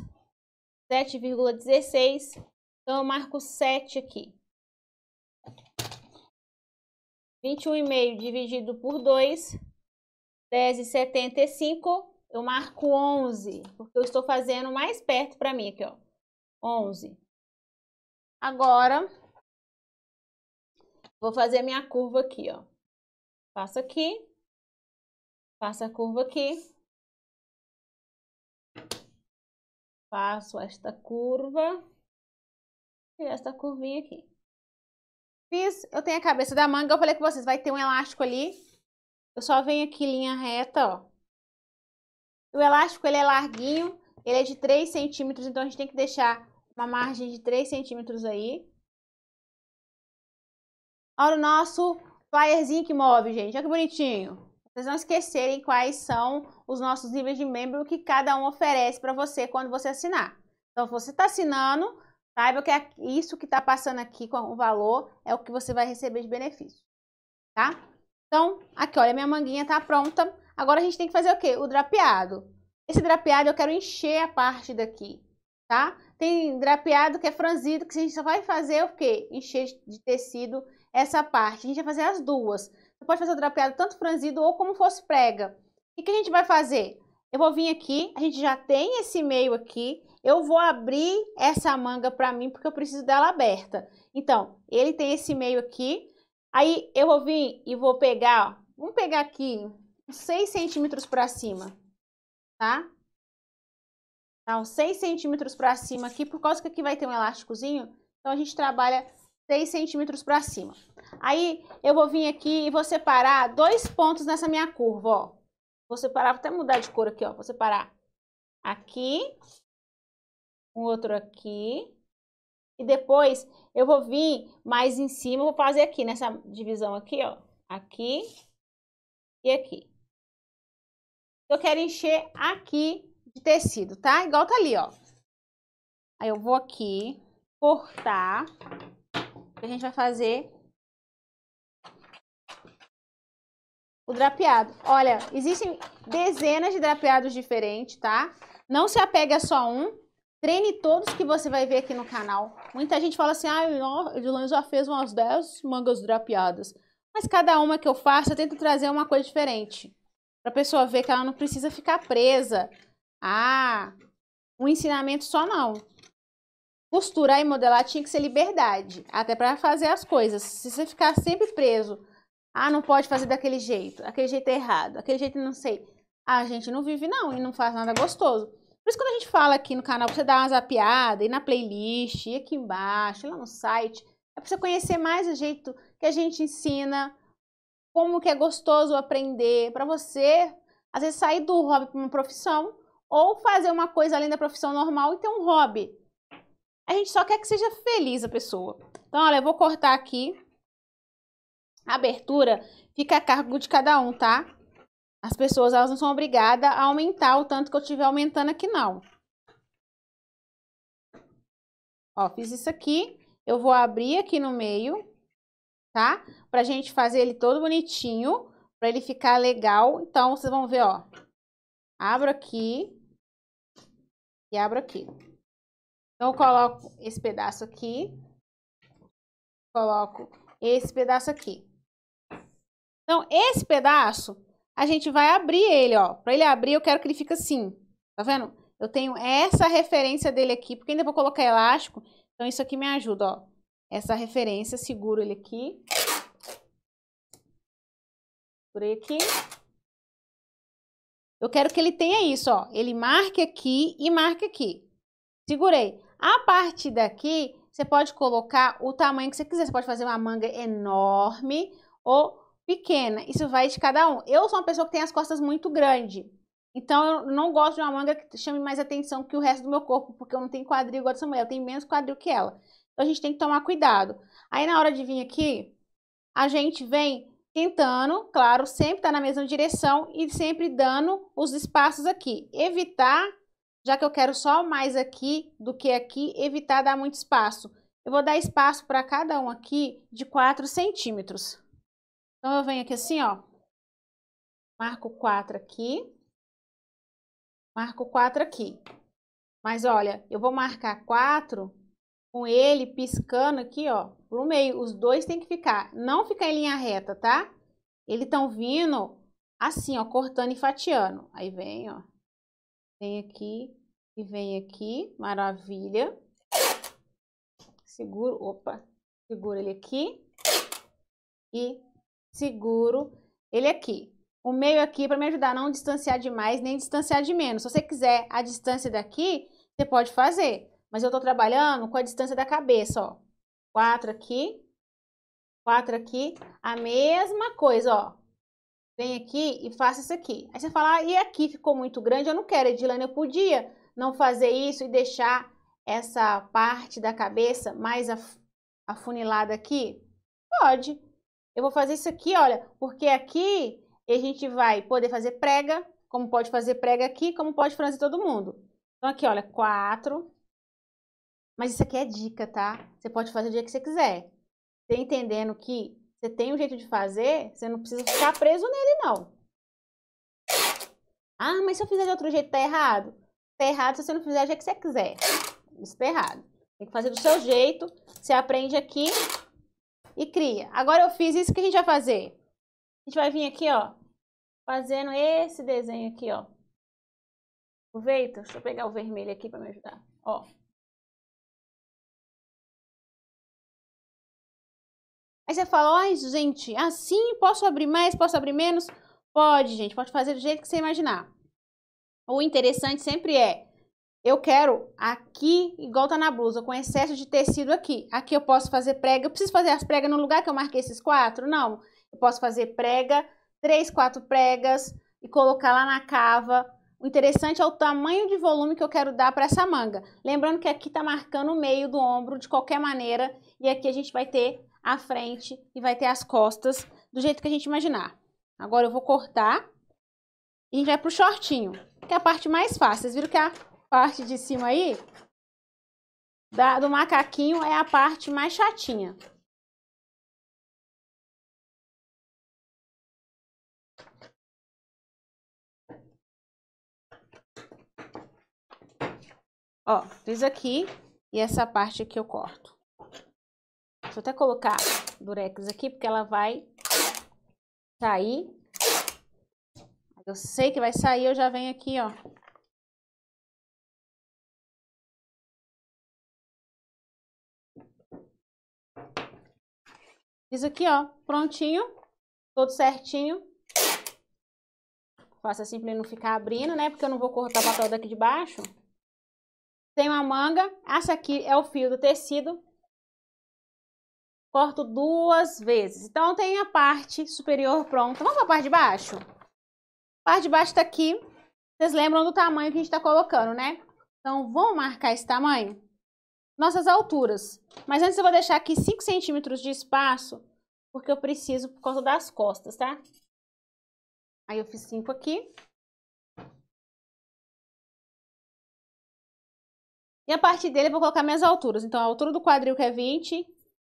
7,16. Então, eu marco 7 aqui. 21,5 dividido por 2, 10,75. Eu marco 11, porque eu estou fazendo mais perto para mim aqui, ó. 11. Agora, vou fazer a minha curva aqui, ó. Faço aqui, faço a curva aqui. Faço esta curva e esta curvinha aqui. Fiz, eu tenho a cabeça da manga, eu falei com vocês, vai ter um elástico ali. Eu só venho aqui linha reta, ó. O elástico, ele é larguinho, ele é de 3 centímetros, então a gente tem que deixar uma margem de 3 centímetros aí. Olha o nosso flyerzinho que move, gente. Olha que bonitinho. Vocês não esquecerem quais são os nossos níveis de membro que cada um oferece para você quando você assinar. Então, você está assinando, Saiba que é isso que está passando aqui com o valor é o que você vai receber de benefício, tá? Então, aqui, olha, minha manguinha está pronta. Agora a gente tem que fazer o quê? O drapeado. Esse drapeado eu quero encher a parte daqui, tá? Tem drapeado que é franzido, que a gente só vai fazer o quê? Encher de tecido essa parte. A gente vai fazer as duas. Você pode fazer o drapeado tanto franzido ou como fosse prega. O que, que a gente vai fazer? Eu vou vir aqui, a gente já tem esse meio aqui, eu vou abrir essa manga para mim porque eu preciso dela aberta. Então, ele tem esse meio aqui. Aí eu vou vir e vou pegar, ó, vamos pegar aqui 6 centímetros para cima, tá? tá então, 6 centímetros para cima aqui, por causa que aqui vai ter um elásticozinho, então a gente trabalha 6 centímetros para cima. Aí eu vou vir aqui e vou separar dois pontos nessa minha curva, ó. Vou separar, vou até mudar de cor aqui, ó. Vou separar aqui um outro aqui. E depois eu vou vir mais em cima, vou fazer aqui nessa divisão aqui, ó. Aqui e aqui. Eu quero encher aqui de tecido, tá? Igual tá ali, ó. Aí eu vou aqui cortar. A gente vai fazer o drapeado. Olha, existem dezenas de drapeados diferentes, tá? Não se apega a só um, Treine todos que você vai ver aqui no canal. Muita gente fala assim, ah, o Edilane já fez umas 10 mangas drapeadas. Mas cada uma que eu faço, eu tento trazer uma coisa diferente. Para a pessoa ver que ela não precisa ficar presa. Ah, um ensinamento só não. Costurar e modelar tinha que ser liberdade. Até para fazer as coisas. Se você ficar sempre preso. Ah, não pode fazer daquele jeito. Aquele jeito é errado. Aquele jeito não sei. Ah, A gente não vive não e não faz nada gostoso. Por isso, quando a gente fala aqui no canal, você dá uma zapiada, e na playlist, e aqui embaixo, lá no site, é para você conhecer mais o jeito que a gente ensina, como que é gostoso aprender, para você, às vezes, sair do hobby para uma profissão, ou fazer uma coisa além da profissão normal e ter um hobby. A gente só quer que seja feliz a pessoa. Então, olha, eu vou cortar aqui. A abertura fica a cargo de cada um, tá? As pessoas elas não são obrigadas a aumentar o tanto que eu estiver aumentando aqui, não. Ó, fiz isso aqui. Eu vou abrir aqui no meio, tá? Pra gente fazer ele todo bonitinho, pra ele ficar legal. Então, vocês vão ver, ó. Abro aqui e abro aqui. Então, eu coloco esse pedaço aqui. Coloco esse pedaço aqui. Então, esse pedaço a gente vai abrir ele, ó. Para ele abrir, eu quero que ele fique assim. Tá vendo? Eu tenho essa referência dele aqui, porque ainda vou colocar elástico. Então, isso aqui me ajuda, ó. Essa referência, seguro ele aqui. Segurei aqui. Eu quero que ele tenha isso, ó. Ele marque aqui e marque aqui. Segurei. A partir daqui, você pode colocar o tamanho que você quiser. Você pode fazer uma manga enorme ou pequena. Isso vai de cada um. Eu sou uma pessoa que tem as costas muito grandes. Então eu não gosto de uma manga que chame mais atenção que o resto do meu corpo, porque eu não tenho quadril igual dessa mulher, eu tenho menos quadril que ela. Então a gente tem que tomar cuidado. Aí na hora de vir aqui, a gente vem tentando, claro, sempre tá na mesma direção e sempre dando os espaços aqui. Evitar, já que eu quero só mais aqui do que aqui, evitar dar muito espaço. Eu vou dar espaço para cada um aqui de 4 centímetros. Então, eu venho aqui assim, ó. Marco 4 aqui. Marco 4 aqui. Mas olha, eu vou marcar 4 com ele piscando aqui, ó, pro meio. Os dois tem que ficar, não ficar em linha reta, tá? Eles estão vindo assim, ó, cortando e fatiando. Aí vem, ó. Vem aqui e vem aqui, maravilha. Seguro, opa, seguro ele aqui e seguro ele aqui. O meio aqui é para me ajudar a não distanciar demais nem distanciar de menos. Se você quiser a distância daqui, você pode fazer. Mas eu estou trabalhando com a distância da cabeça, ó. Quatro aqui, quatro aqui. A mesma coisa, ó. Vem aqui e faça isso aqui. Aí você fala, ah, e aqui ficou muito grande, eu não quero, Edilane, eu podia não fazer isso e deixar essa parte da cabeça mais afunilada aqui? Pode. Eu vou fazer isso aqui, olha, porque aqui a gente vai poder fazer prega, como pode fazer prega aqui, como pode fazer todo mundo. Então aqui, olha, quatro. Mas isso aqui é dica, tá? Você pode fazer o dia que você quiser. Você entendendo que você tem um jeito de fazer, você não precisa ficar preso nele, não. Ah, mas se eu fizer de outro jeito, tá errado? Tá errado se você não fizer do jeito que você quiser. Isso tá errado. Tem que fazer do seu jeito. Você aprende aqui, e cria. Agora eu fiz isso, o que a gente vai fazer? A gente vai vir aqui, ó, fazendo esse desenho aqui, ó. Aproveita, deixa eu pegar o vermelho aqui para me ajudar, ó. Aí você fala, ó, gente, assim posso abrir mais, posso abrir menos? Pode, gente, pode fazer do jeito que você imaginar. O interessante sempre é eu quero aqui, igual tá na blusa, com excesso de tecido aqui. Aqui eu posso fazer prega. Eu preciso fazer as pregas no lugar que eu marquei esses quatro? Não. Eu posso fazer prega, três, quatro pregas e colocar lá na cava. O interessante é o tamanho de volume que eu quero dar para essa manga. Lembrando que aqui tá marcando o meio do ombro de qualquer maneira. E aqui a gente vai ter a frente e vai ter as costas do jeito que a gente imaginar. Agora eu vou cortar e a gente vai pro shortinho, que é a parte mais fácil. Vocês viram que a parte de cima aí da, do macaquinho é a parte mais chatinha. Ó, fiz aqui e essa parte aqui eu corto. Deixa eu até colocar durex aqui, porque ela vai sair. Eu sei que vai sair, eu já venho aqui, ó, Isso aqui, ó, prontinho, todo certinho. Faço assim pra ele não ficar abrindo, né? Porque eu não vou cortar o papel daqui de baixo. Tem uma manga. Essa aqui é o fio do tecido. Corto duas vezes. Então, tem a parte superior pronta. Vamos pra parte de baixo? A parte de baixo tá aqui. Vocês lembram do tamanho que a gente tá colocando, né? Então, vou marcar esse tamanho? nossas alturas. Mas antes eu vou deixar aqui 5 centímetros de espaço, porque eu preciso por causa das costas, tá? Aí eu fiz 5 aqui. E a partir dele eu vou colocar minhas alturas. Então, a altura do quadril que é 20,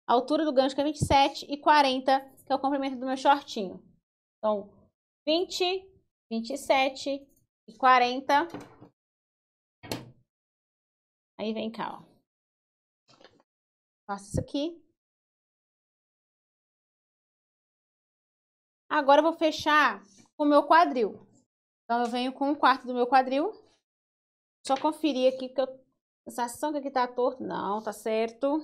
a altura do gancho que é 27 e 40, que é o comprimento do meu shortinho. Então, 20, 27 e 40. Aí vem cá, ó. Faço isso aqui. Agora eu vou fechar o meu quadril. Então, eu venho com um quarto do meu quadril. Só conferir aqui que eu... Sensação que aqui tá torto. Não, tá certo.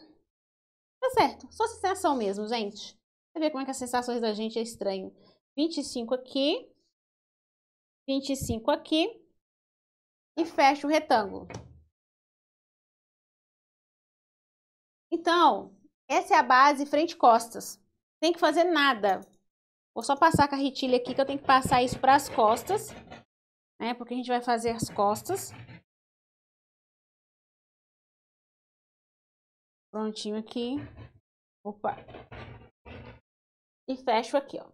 Tá certo. Só sensação mesmo, gente. Você vê como é que as sensações da gente é estranho. 25 aqui. 25 aqui. E fecha o retângulo. Então, essa é a base frente costas. Tem que fazer nada. Vou só passar a carretilha aqui que eu tenho que passar isso para as costas, né? Porque a gente vai fazer as costas. Prontinho aqui. Opa. E fecho aqui, ó.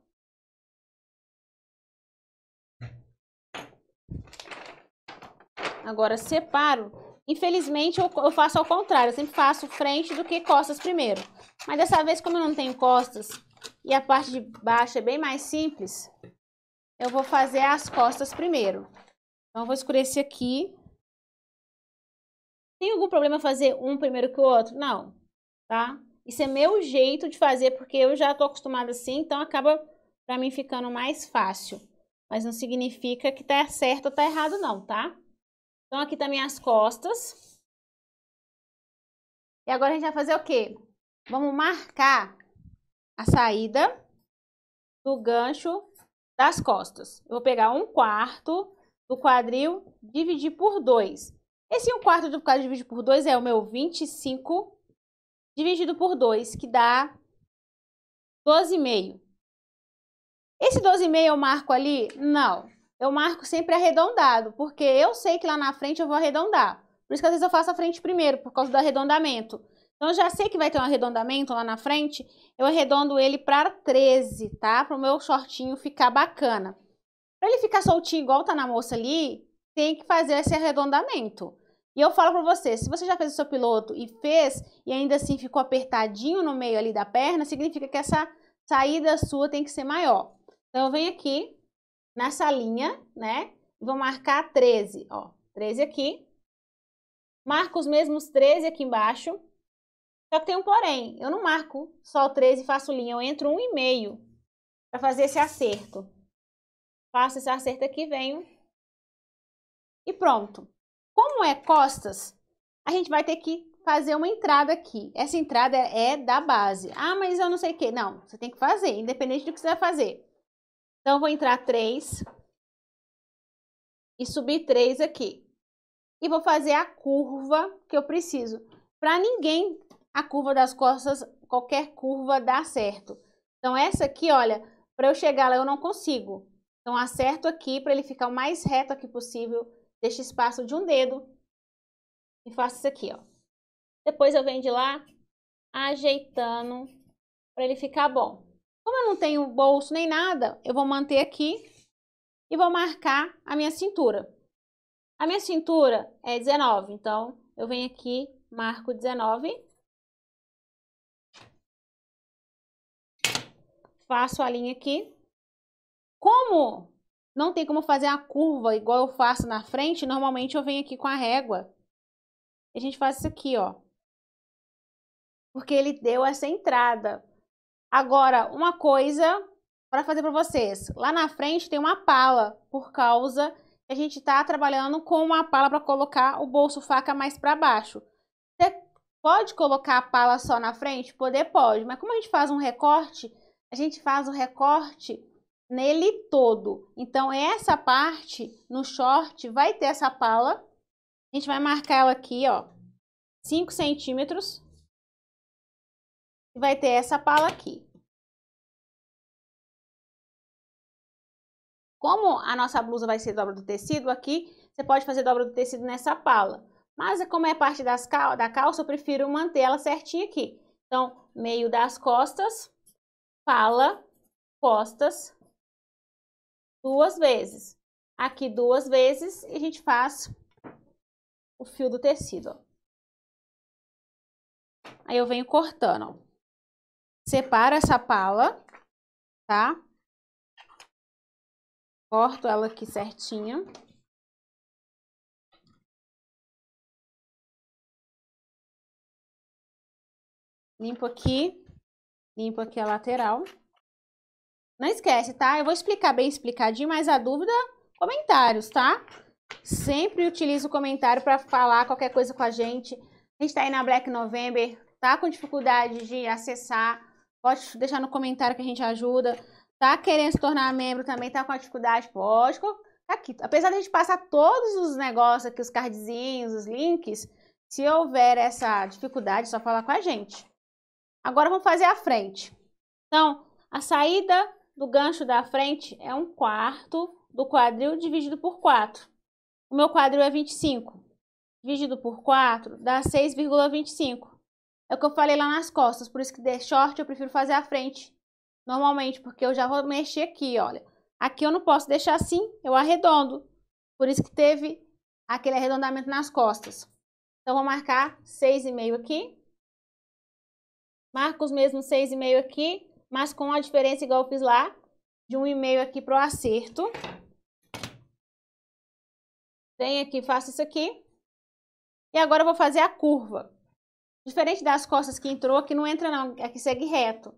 Agora separo Infelizmente, eu, eu faço ao contrário, eu sempre faço frente do que costas primeiro. Mas dessa vez, como eu não tenho costas e a parte de baixo é bem mais simples, eu vou fazer as costas primeiro. Então, eu vou escurecer aqui. Tem algum problema fazer um primeiro que o outro? Não, tá? Isso é meu jeito de fazer, porque eu já tô acostumada assim, então acaba para mim ficando mais fácil. Mas não significa que tá certo ou tá errado não, tá? Então, aqui também tá as costas. E agora a gente vai fazer o quê? Vamos marcar a saída do gancho das costas. Eu vou pegar um quarto do quadril, dividir por dois. Esse um quarto do quadril dividido por dois é o meu 25 dividido por 2, que dá 12,5. Esse 12,5 eu marco ali? Não eu marco sempre arredondado, porque eu sei que lá na frente eu vou arredondar. Por isso que às vezes eu faço a frente primeiro, por causa do arredondamento. Então, eu já sei que vai ter um arredondamento lá na frente, eu arredondo ele para 13, tá? Para o meu shortinho ficar bacana. Para ele ficar soltinho igual tá na moça ali, tem que fazer esse arredondamento. E eu falo para você, se você já fez o seu piloto e fez, e ainda assim ficou apertadinho no meio ali da perna, significa que essa saída sua tem que ser maior. Então, eu venho aqui, nessa linha, né? Vou marcar 13, ó, 13 aqui. Marco os mesmos 13 aqui embaixo. Só que tem um porém, eu não marco só o 13 e faço linha, eu entro um e meio para fazer esse acerto. Faço esse acerto aqui, venho e pronto. Como é costas, a gente vai ter que fazer uma entrada aqui. Essa entrada é da base. Ah, mas eu não sei o que. Não, você tem que fazer, independente do que você vai fazer. Então, vou entrar 3 e subir 3 aqui. E vou fazer a curva que eu preciso. Para ninguém, a curva das costas, qualquer curva dá certo. Então, essa aqui, olha, para eu chegar lá eu não consigo. Então, acerto aqui para ele ficar o mais reto aqui possível. Deixo espaço de um dedo e faço isso aqui, ó. Depois eu venho de lá ajeitando para ele ficar bom. Como eu não tenho bolso nem nada, eu vou manter aqui e vou marcar a minha cintura. A minha cintura é 19, então eu venho aqui, marco 19. Faço a linha aqui. Como não tem como fazer a curva igual eu faço na frente, normalmente eu venho aqui com a régua. E a gente faz isso aqui, ó. Porque ele deu essa entrada. Agora, uma coisa para fazer para vocês. Lá na frente tem uma pala, por causa que a gente está trabalhando com uma pala para colocar o bolso faca mais para baixo. Você pode colocar a pala só na frente? Poder pode, mas como a gente faz um recorte, a gente faz o recorte nele todo. Então essa parte no short vai ter essa pala. A gente vai marcar ela aqui, ó, 5 centímetros vai ter essa pala aqui. Como a nossa blusa vai ser dobra do tecido aqui, você pode fazer dobra do tecido nessa pala. Mas é como é parte das cal da calça, eu prefiro manter ela certinha aqui. Então, meio das costas, pala, costas, duas vezes. Aqui duas vezes e a gente faz o fio do tecido, ó. Aí eu venho cortando, ó. Separo essa pala, tá? Corto ela aqui certinha. Limpo aqui, limpo aqui a lateral. Não esquece, tá? Eu vou explicar bem explicadinho, mas a dúvida, comentários, tá? Sempre utilizo o comentário para falar qualquer coisa com a gente. A gente tá aí na Black November, tá com dificuldade de acessar Pode deixar no comentário que a gente ajuda. Tá querendo se tornar membro também, tá com a dificuldade? Pode. Tá aqui. Apesar de a gente passar todos os negócios aqui, os cardzinhos, os links, se houver essa dificuldade, é só falar com a gente. Agora vamos fazer a frente. Então, a saída do gancho da frente é um quarto do quadril dividido por 4. O meu quadril é 25. Dividido por 4 dá 6,25. É o que eu falei lá nas costas, por isso que de short eu prefiro fazer a frente. Normalmente, porque eu já vou mexer aqui, olha. Aqui eu não posso deixar assim, eu arredondo. Por isso que teve aquele arredondamento nas costas. Então, vou marcar 6,5 aqui. Marco os mesmos 6,5 aqui, mas com a diferença igual eu fiz lá, de 1,5 aqui para o acerto. Venho aqui, faço isso aqui. E agora eu vou fazer a curva. Diferente das costas que entrou, que não entra não, aqui é segue reto.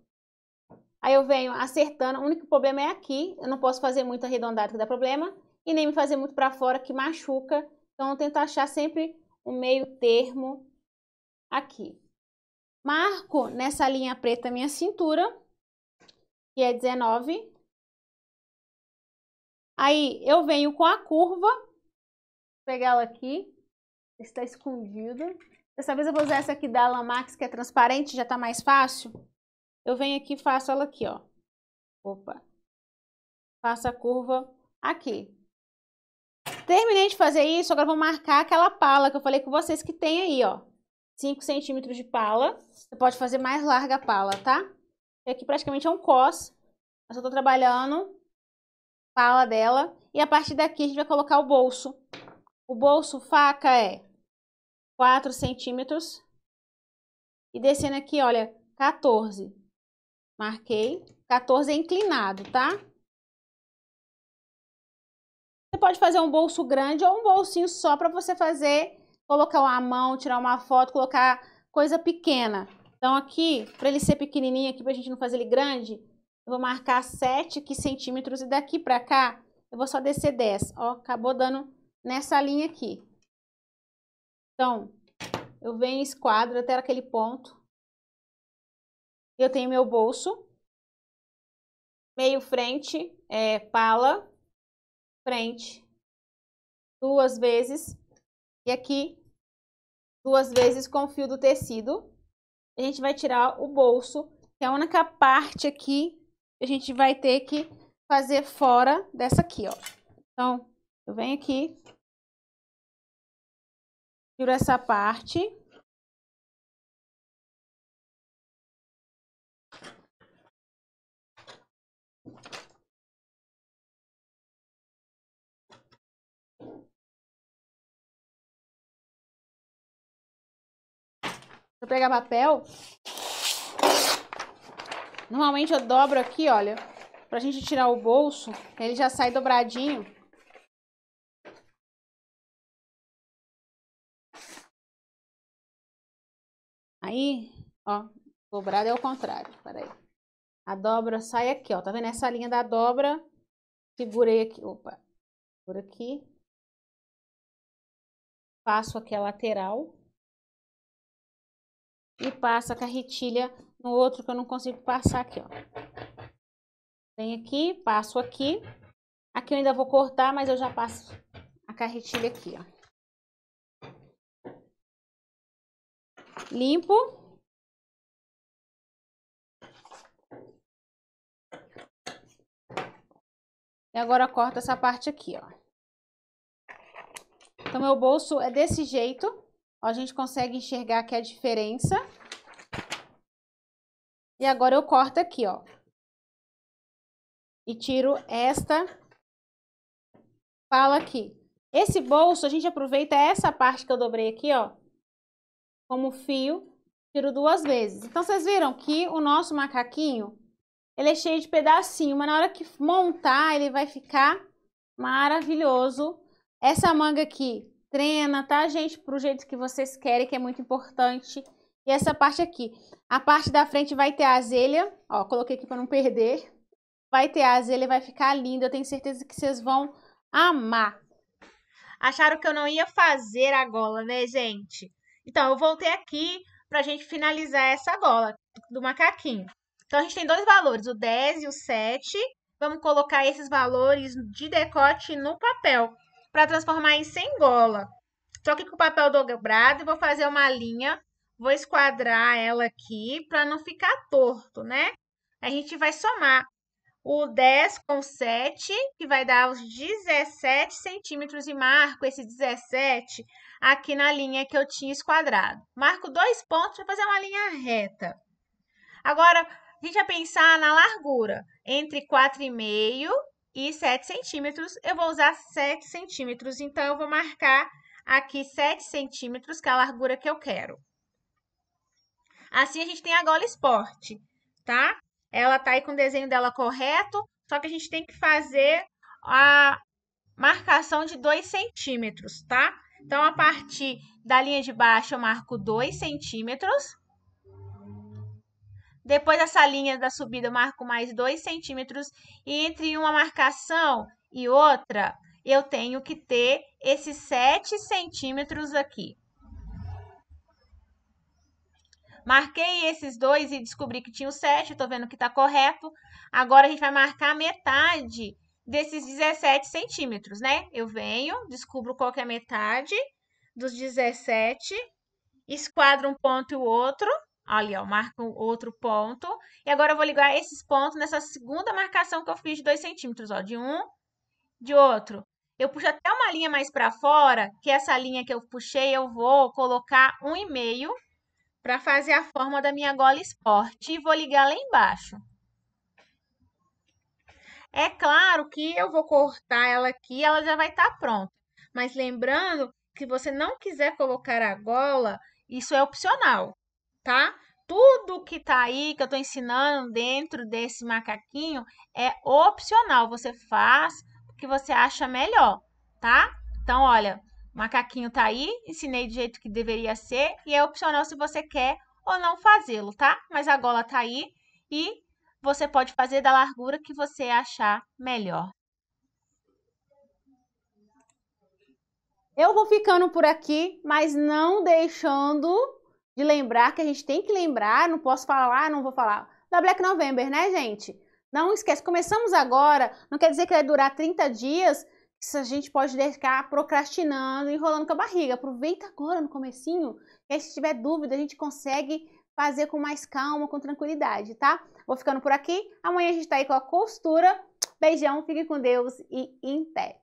Aí eu venho acertando, o único problema é aqui, eu não posso fazer muito arredondado que dá problema, e nem me fazer muito para fora que machuca, então eu tento achar sempre um meio termo aqui. Marco nessa linha preta minha cintura, que é 19. Aí eu venho com a curva, vou pegar ela aqui, está escondida. Dessa vez eu vou usar essa aqui da Lamax que é transparente, já tá mais fácil. Eu venho aqui e faço ela aqui, ó. Opa. Faço a curva aqui. Terminei de fazer isso, agora vou marcar aquela pala que eu falei com vocês que tem aí, ó. 5 centímetros de pala. Você pode fazer mais larga a pala, tá? E aqui praticamente é um cos. Mas eu tô trabalhando pala dela. E a partir daqui a gente vai colocar o bolso. O bolso faca é 4 centímetros. E descendo aqui, olha, 14. Marquei. 14 é inclinado, tá? Você pode fazer um bolso grande ou um bolsinho só para você fazer, colocar uma mão, tirar uma foto, colocar coisa pequena. Então aqui, para ele ser pequenininho aqui, pra gente não fazer ele grande, eu vou marcar 7 aqui, centímetros e daqui pra cá eu vou só descer 10. Ó, acabou dando nessa linha aqui. Então, eu venho esquadro até aquele ponto. Eu tenho meu bolso. Meio frente, é, pala, frente, duas vezes. E aqui, duas vezes com o fio do tecido. A gente vai tirar o bolso, que é a única parte aqui que a gente vai ter que fazer fora dessa aqui, ó. Então, eu venho aqui, Tiro essa parte. Vou pegar papel. Normalmente eu dobro aqui, olha, pra gente tirar o bolso, ele já sai dobradinho. Aí, ó, dobrada é o contrário, peraí. A dobra sai aqui, ó, tá vendo? Essa linha da dobra, segurei aqui, opa, por aqui. Passo aqui a lateral. E passo a carretilha no outro que eu não consigo passar aqui, ó. Vem aqui, passo aqui. Aqui eu ainda vou cortar, mas eu já passo a carretilha aqui, ó. limpo. E agora corta essa parte aqui, ó. Então, meu bolso é desse jeito. Ó, a gente consegue enxergar aqui a diferença. E agora eu corto aqui, ó. E tiro esta fala aqui. Esse bolso, a gente aproveita essa parte que eu dobrei aqui, ó, como fio, tiro duas vezes. Então, vocês viram que o nosso macaquinho, ele é cheio de pedacinho, mas na hora que montar, ele vai ficar maravilhoso. Essa manga aqui, treina, tá, gente? Pro jeito que vocês querem, que é muito importante. E essa parte aqui. A parte da frente vai ter a azelha, ó, coloquei aqui para não perder. Vai ter a azelha, vai ficar linda, eu tenho certeza que vocês vão amar. Acharam que eu não ia fazer a gola, né, gente? Então, eu voltei aqui para a gente finalizar essa gola do macaquinho. Então, a gente tem dois valores, o 10 e o 7. Vamos colocar esses valores de decote no papel para transformar em gola. Estou aqui com o papel dobrado e vou fazer uma linha. Vou esquadrar ela aqui para não ficar torto, né? A gente vai somar o 10 com 7, que vai dar os 17 centímetros, e marco esse 17 aqui na linha que eu tinha esquadrado. Marco dois pontos para fazer uma linha reta. Agora, a gente vai pensar na largura, entre 4,5 e 7 centímetros, eu vou usar 7 centímetros, então eu vou marcar aqui 7 centímetros, que é a largura que eu quero. Assim, a gente tem a gola esporte, tá? Ela tá aí com o desenho dela correto, só que a gente tem que fazer a marcação de 2 centímetros, tá? Então, a partir da linha de baixo, eu marco 2 centímetros. Depois dessa linha da subida, eu marco mais 2 centímetros. E entre uma marcação e outra, eu tenho que ter esses 7 centímetros aqui. Marquei esses dois e descobri que tinha o 7, estou vendo que está correto. Agora a gente vai marcar metade desses 17 centímetros, né? Eu venho, descubro qual que é a metade dos 17, esquadro um ponto e o outro. Ali, ó, marco outro ponto. E agora eu vou ligar esses pontos nessa segunda marcação que eu fiz de 2 centímetros, ó, de um, de outro. Eu puxo até uma linha mais para fora, que essa linha que eu puxei, eu vou colocar um e meio para fazer a forma da minha gola esporte e vou ligar lá embaixo. É claro que eu vou cortar ela aqui, ela já vai estar tá pronta. Mas lembrando que você não quiser colocar a gola, isso é opcional, tá? Tudo que tá aí que eu tô ensinando dentro desse macaquinho é opcional. Você faz o que você acha melhor, tá? Então, olha, o macaquinho tá aí, ensinei do jeito que deveria ser e é opcional se você quer ou não fazê-lo, tá? Mas a gola tá aí e você pode fazer da largura que você achar melhor. Eu vou ficando por aqui, mas não deixando de lembrar que a gente tem que lembrar, não posso falar, ah, não vou falar, da Black November, né, gente? Não esquece, começamos agora, não quer dizer que vai durar 30 dias, se a gente pode ficar procrastinando, enrolando com a barriga. Aproveita agora no comecinho, que aí se tiver dúvida a gente consegue fazer com mais calma, com tranquilidade, tá? Vou ficando por aqui. Amanhã a gente tá aí com a costura. Beijão, fique com Deus e em pé.